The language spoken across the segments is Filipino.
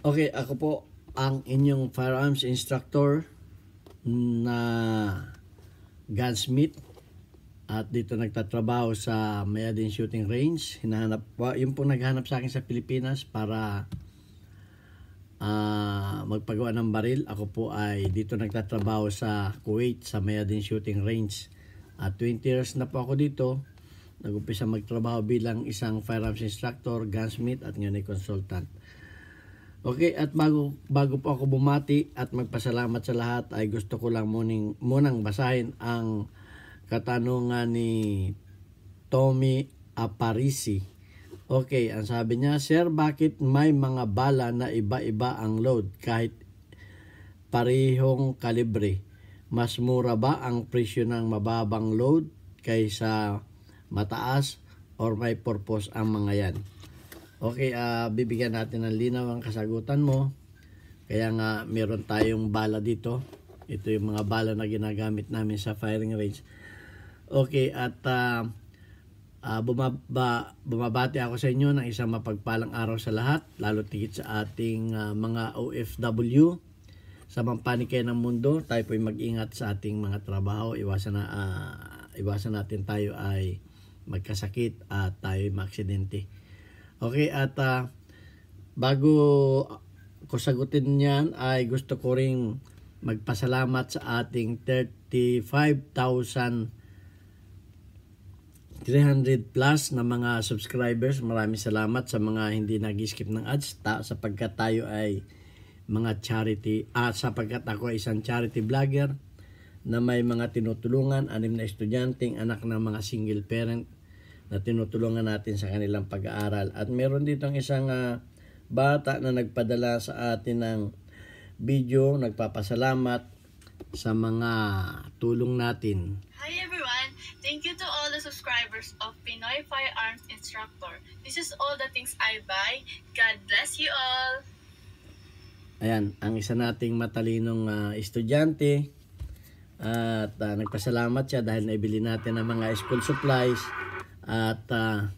Okay, ako po ang inyong firearms instructor na gunsmith at dito nagtatrabaho sa Mayadin Shooting Range. Hinahanap po, yung po naghanap sa akin sa Pilipinas para uh, magpagawa ng baril. Ako po ay dito nagtatrabaho sa Kuwait sa Mayadin Shooting Range. At 20 years na po ako dito. Nag-umpisa magtrabaho bilang isang firearms instructor, gunsmith at ngayon ay consultant. Okay, at bago, bago po ako bumati at magpasalamat sa lahat ay gusto ko lang muning, munang basahin ang katanungan ni Tommy Aparisi. Okay, ang sabi niya, Sir, bakit may mga bala na iba-iba ang load kahit parehong kalibre? Mas mura ba ang presyo ng mababang load kaysa mataas or may purpose ang mga yan? Okay, uh, bibigyan natin ng linaw ang kasagutan mo. Kaya nga meron tayong bala dito. Ito yung mga bala na ginagamit namin sa firing range. Okay, at uh, uh, bumaba, bumabati ako sa inyo ng isang mapagpalang araw sa lahat, lalo tigit sa ating uh, mga OFW. Sa mampanike ng mundo, tayo po mag-ingat sa ating mga trabaho. Iwasan, na, uh, iwasan natin tayo ay magkasakit at tayo ay maaksidente. Okay, at uh, bago ko sagutin niyan ay gusto ko ring magpasalamat sa ating 35,300 plus na mga subscribers. Maraming salamat sa mga hindi nag-skip ng ads ta sapagkat tayo ay mga charity at ah, sapagkat ako ay isang charity vlogger na may mga tinutulungan, anim na estudyanteng, anak ng mga single parent na tinutulungan natin sa kanilang pag-aaral. At meron dito ang isang uh, bata na nagpadala sa atin ng video, nagpapasalamat sa mga tulong natin. Hi everyone! Thank you to all the subscribers of Pinoy Firearms Instructor. This is all the things I buy. God bless you all! Ayan, ang isa nating matalinong uh, estudyante at uh, nagpasalamat siya dahil naibili natin ang mga school supplies at uh,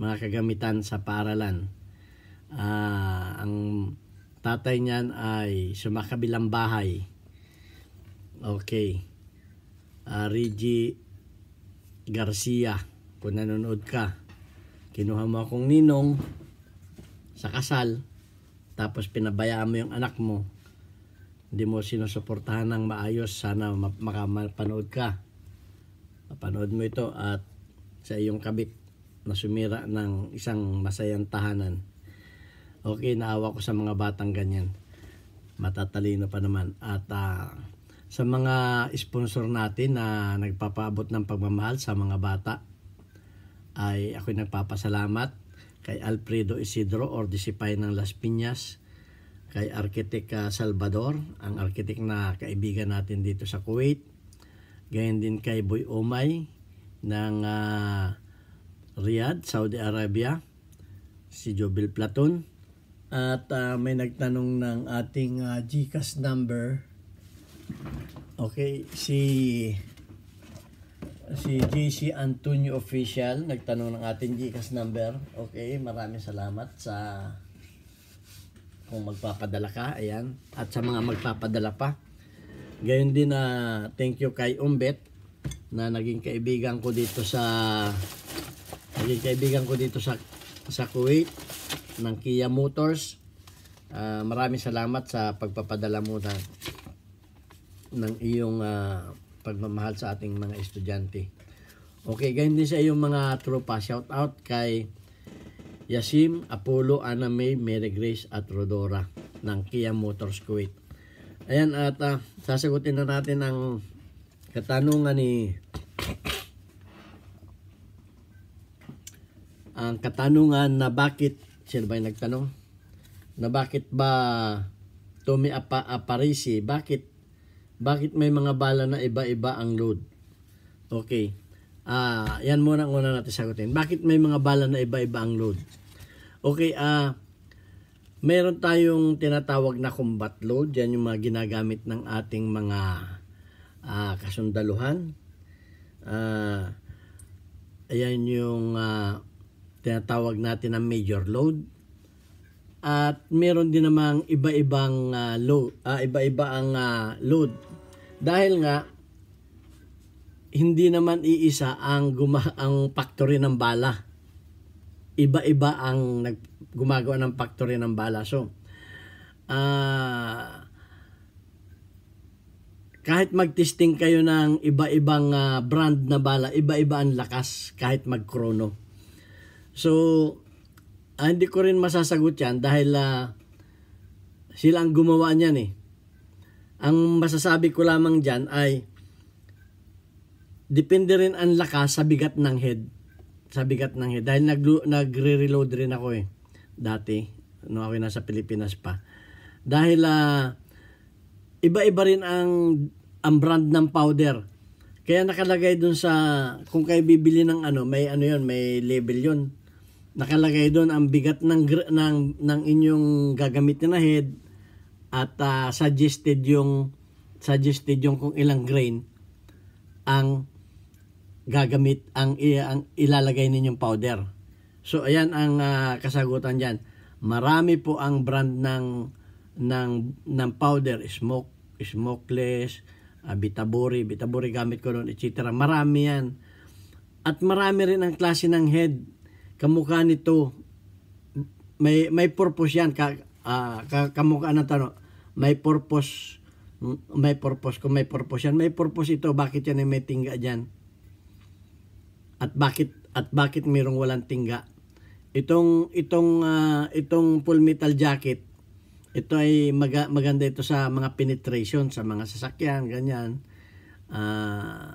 mga kagamitan sa paaralan. Uh, ang tatay niyan ay sumakabilang bahay. Okay. Uh, Reggie Garcia, kung nanonood ka, kinuha mo akong ninong sa kasal, tapos pinabayaan mo yung anak mo, hindi mo sinusuportahan ng maayos, sana mapanood ka. Mapanood mo ito at sa iyong kabit na sumira ng isang masayang tahanan. Okay, naawa ko sa mga batang ganyan. Matatalino pa naman. At uh, sa mga sponsor natin na nagpapaabot ng pagmamahal sa mga bata, ay ako'y nagpapasalamat kay Alfredo Isidro or Disipay ng Las Piñas, kay Architect ah, Salvador, ang architect na kaibigan natin dito sa Kuwait, gayon din kay Boy Omay, ng uh, Riyadh, Saudi Arabia, si Jobil Platon. At uh, may nagtanong ng ating uh, GCash number. Okay, si si JC Antonio Official nagtanong ng ating GCash number. Okay, maraming salamat sa kung magpapadala ka, ayan. At sa mga magpapadala pa. Gayon din na uh, thank you kay Umbet na naging kaibigan ko dito sa naging kaibigan ko dito sa sa Kuwait ng Kia Motors. Uh, maraming salamat sa pagpapadala mo na ng iyong uh, pagmamahal sa ating mga estudyante. Okay, ganyan din sa iyong mga tropa. Shout out kay Yasim, Apollo, Anna May, Mary Grace at Rodora ng Kia Motors Kuwait. Ayan at uh, sasagutin na natin ang katanungan ni ang katanungan na bakit sino ba yung nagtanong na bakit ba Tommy Apa Aparisi bakit bakit may mga bala na iba-iba ang load okay ah yan muna ang una natin sagutin bakit may mga bala na iba-iba ang load okay ah meron tayong tinatawag na combat load yan yung mga ginagamit ng ating mga uh, kasundaluhan. Uh, ayan yung uh, tinatawag natin na major load. At meron din namang iba-ibang uh, load, uh, iba-iba ang uh, load. Dahil nga hindi naman iisa ang guma ang factory ng bala. Iba-iba ang nag gumagawa ng factory ng bala. So, ah uh, kahit magtesting kayo ng iba-ibang uh, brand na bala, iba-iba ang lakas kahit mag-chrono. So, ah, hindi ko rin masasagot yan dahil uh, sila ang gumawa niyan eh. Ang masasabi ko lamang dyan ay depende rin ang lakas sa bigat ng head. Sa bigat ng head. Dahil nag, nagre-reload rin ako eh. Dati, Noong ako nasa Pilipinas pa. Dahil uh, iba-iba rin ang, ang brand ng powder. Kaya nakalagay dun sa, kung kayo bibili ng ano, may ano yun, may label yun. Nakalagay dun ang bigat ng, ng, ng inyong gagamitin na head at uh, suggested yung suggested yung kung ilang grain ang gagamit ang, ang ilalagay ninyong powder. So ayan ang uh, kasagutan diyan. Marami po ang brand ng ng ng powder, smoke smokeless, uh, ah, bitaburi, bitaburi gamit ko noon, etc. Marami yan. At marami rin ang klase ng head. Kamukha nito, may, may purpose yan. Ka, uh, ka, kamukha ng tanong, may purpose mm, may purpose kung may purpose yan may purpose ito bakit yan ay may tingga diyan at bakit at bakit mayroong walang tingga itong itong uh, itong full metal jacket ito ay mag maganda ito sa mga penetration sa mga sasakyan ganyan uh,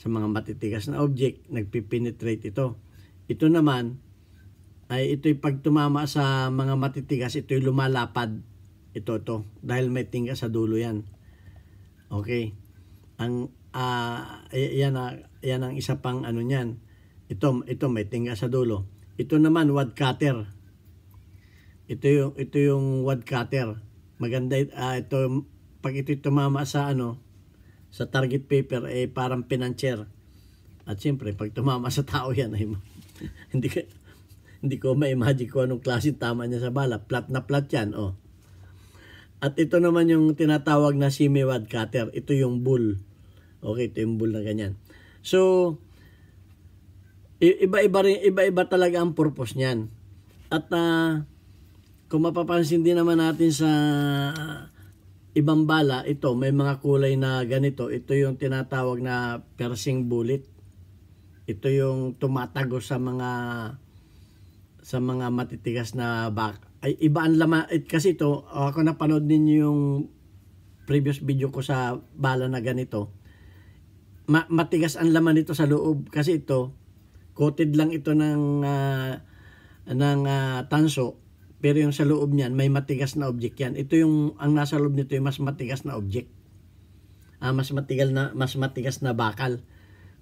sa mga matitigas na object nagpipenetrate ito ito naman ay ito'y pagtumama sa mga matitigas ito'y lumalapad ito to dahil may tinga sa dulo yan okay ang uh, yan, yan ang isa pang ano niyan ito ito may tinga sa dulo ito naman wad cutter ito yung ito yung wad cutter. Maganda uh, ito pag ito tumama sa ano sa target paper eh parang pinancher. At siyempre pag tumama sa tao yan ay hindi ka, hindi ko ma-imagine kung anong klase tama niya sa bala. Flat na flat yan, oh. At ito naman yung tinatawag na semi-wad cutter. Ito yung bull. Okay, ito yung bull na ganyan. So, iba-iba rin iba-iba talaga ang purpose niyan. At uh, kung mapapansin din naman natin sa ibang bala, ito may mga kulay na ganito. Ito yung tinatawag na piercing bullet. Ito yung tumatago sa mga sa mga matitigas na bak. Ay, iba ang laman. It, eh, kasi ito, ako na panood ninyo yung previous video ko sa bala na ganito. Ma matigas ang laman nito sa loob kasi ito, coated lang ito ng uh, ng uh, tanso pero yung sa loob niyan, may matigas na object yan. Ito yung, ang nasa loob nito yung mas matigas na object. Ah, mas matigal na, mas matigas na bakal.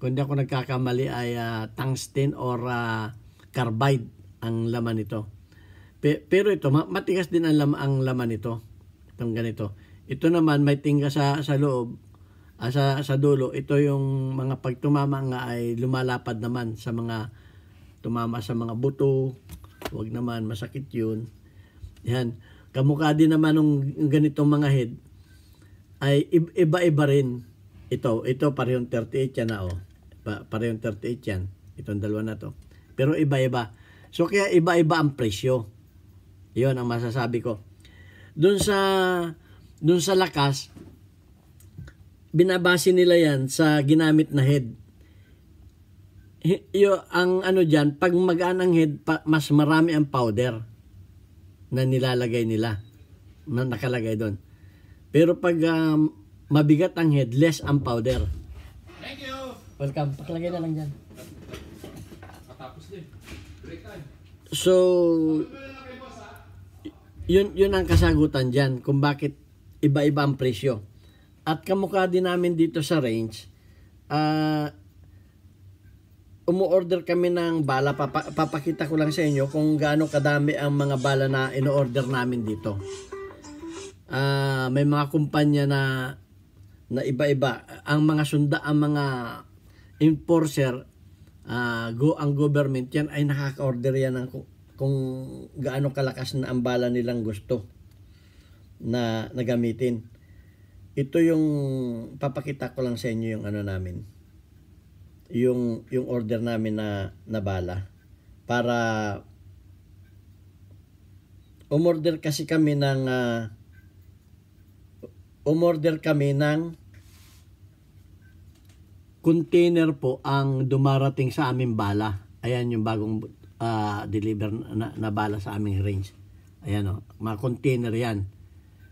Kung di ako nagkakamali ay uh, tungsten or uh, carbide ang laman nito. Pe, pero ito, matigas din ang, lam, ang laman nito. Itong ganito. Ito naman may tingga sa, sa loob, uh, sa, sa dulo. Ito yung mga pagtumama nga ay lumalapad naman sa mga tumama sa mga buto, wag naman, masakit yun. Yan. Kamukha din naman ng ganitong mga head ay iba-iba rin. Ito, ito parehong 38 yan na ah, oh. Pa, parehong 38 yan. Itong dalawa na to. Pero iba-iba. So kaya iba-iba ang presyo. Yun ang masasabi ko. Doon sa doon sa lakas binabase nila yan sa ginamit na head yo, ang ano diyan pag magaan ang head, pa, mas marami ang powder na nilalagay nila, na nakalagay doon. Pero pag um, mabigat ang head, less ang powder. Thank you! Welcome. Paklagay na lang diyan Matapos din. Break So, yun, yun ang kasagutan diyan kung bakit iba-iba ang presyo. At kamukha din namin dito sa range, ah, uh, umu-order kami ng bala. Papa, papakita ko lang sa inyo kung gaano kadami ang mga bala na ino-order namin dito. Uh, may mga kumpanya na na iba-iba. Ang mga sunda, ang mga enforcer, uh, go, ang government yan ay nakaka-order yan ng kung, kung gaano kalakas na ang bala nilang gusto na nagamitin. Ito yung papakita ko lang sa inyo yung ano namin yung yung order namin na na bala para umorder kasi kami ng uh, umorder kami ng container po ang dumarating sa aming bala. Ayan yung bagong uh, deliver na, na bala sa aming range. Ayan o, oh, mga container yan.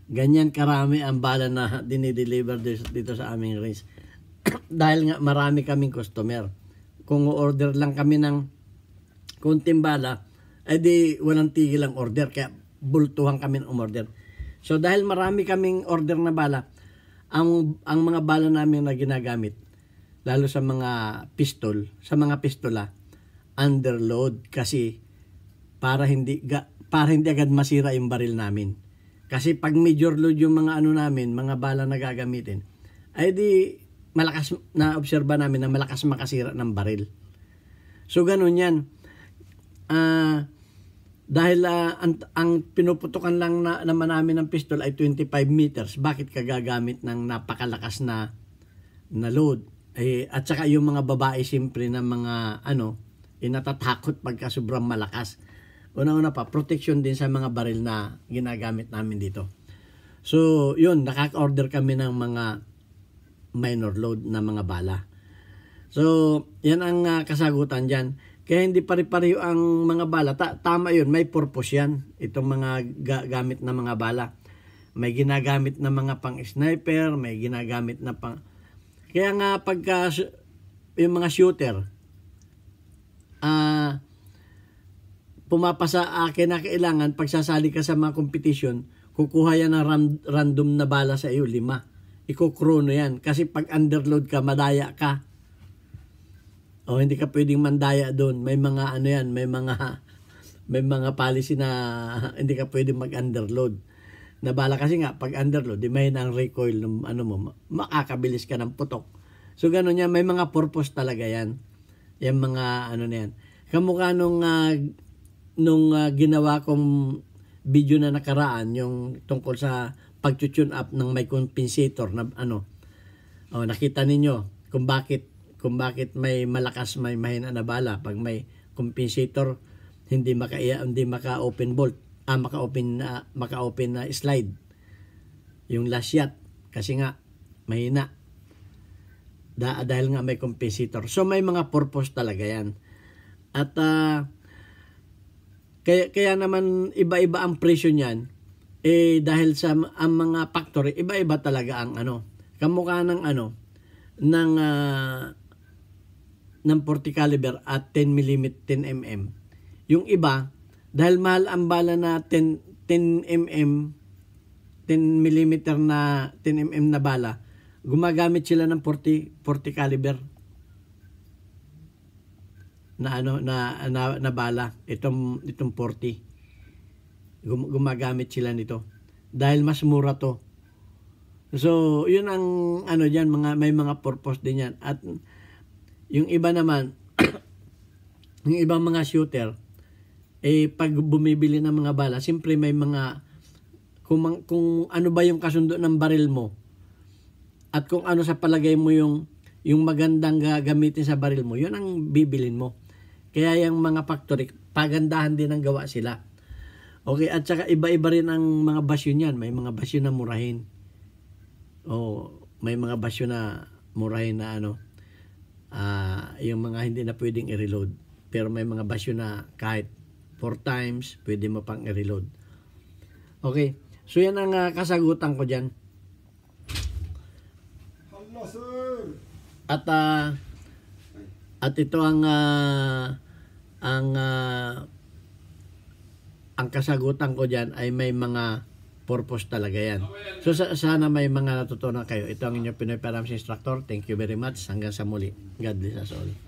Ganyan karami ang bala na dinideliver dito sa aming range. dahil nga marami kaming customer. Kung order lang kami ng kunting bala, edi eh walang tigil ang order kaya bultuhan kami ng umorder. So dahil marami kaming order na bala, ang ang mga bala namin na ginagamit lalo sa mga pistol, sa mga pistola underload kasi para hindi para hindi agad masira yung baril namin. Kasi pag major load yung mga ano namin, mga bala na gagamitin, ay eh di malakas na obserba namin na malakas makasira ng baril. So ganun 'yan. Uh, dahil uh, ang, ang pinuputukan lang na, naman namin ng pistol ay 25 meters, bakit ka gagamit ng napakalakas na na load? Eh, at saka yung mga babae siyempre na mga ano, inatatakot eh, pagka sobrang malakas. Una-una pa, protection din sa mga baril na ginagamit namin dito. So, yun, nakaka-order kami ng mga minor load na mga bala. So, yan ang uh, kasagutan dyan. Kaya hindi pare-pareho ang mga bala. Ta tama yun, may purpose yan. Itong mga ga gamit na mga bala. May ginagamit na mga pang-sniper, may ginagamit na pang... Kaya nga pagka yung mga shooter, uh, ah, pumapasa sa akin na kailangan, pagsasali ka sa mga competition, kukuha yan ng ram- random na bala sa iyo, lima ikokrono yan. Kasi pag underload ka, madaya ka. O hindi ka pwedeng mandaya doon. May mga ano yan, may mga may mga policy na hindi ka pwedeng mag-underload. Nabala kasi nga pag underload, di may ang recoil ng ano mo, makakabilis ka ng putok. So gano'n yan, may mga purpose talaga yan. Yan mga ano na yan. Kamukha nung uh, nung uh, ginawa kong video na nakaraan yung tungkol sa pag-tune up ng may compensator na ano. Oh, nakita ninyo kung bakit kung bakit may malakas may mahina na bala pag may compensator hindi maka hindi maka open bolt ah maka open na maka open na slide yung last shot kasi nga mahina da, dahil nga may compensator so may mga purpose talaga yan at uh, kaya, kaya naman iba-iba ang presyo niyan eh dahil sa ang mga factory iba-iba talaga ang ano kamukha ng ano ng uh, ng 40 caliber at 10 mm 10 mm yung iba dahil mahal ang bala na 10 10 mm 10 mm na 10 mm na bala gumagamit sila ng 40 40 caliber na ano na na, na bala itong itong 40 Gum- gumagamit sila nito dahil mas mura to. So, yun ang ano diyan, mga may mga purpose din yan. At yung iba naman, yung ibang mga shooter, eh pag bumibili ng mga bala, siyempre may mga kung, kung ano ba yung kasundo ng baril mo at kung ano sa palagay mo yung yung magandang gagamitin sa baril mo, yun ang bibilin mo. Kaya yung mga factory, pagandahan din ang gawa sila. Okay, at saka iba-iba rin ang mga basyo niyan. May mga basyo na murahin. O may mga basyo na murahin na ano, uh, yung mga hindi na pwedeng i-reload. Pero may mga basyo na kahit 4 times, pwede mo pang i-reload. Okay, so yan ang uh, kasagutan ko dyan. Hello, sir! At, uh, at ito ang uh, ang uh, ang kasagutan ko dyan ay may mga purpose talaga yan. So sa, sana may mga natutunan kayo. Ito ang inyong Pinoy Params Instructor. Thank you very much. Hanggang sa muli. God bless us all.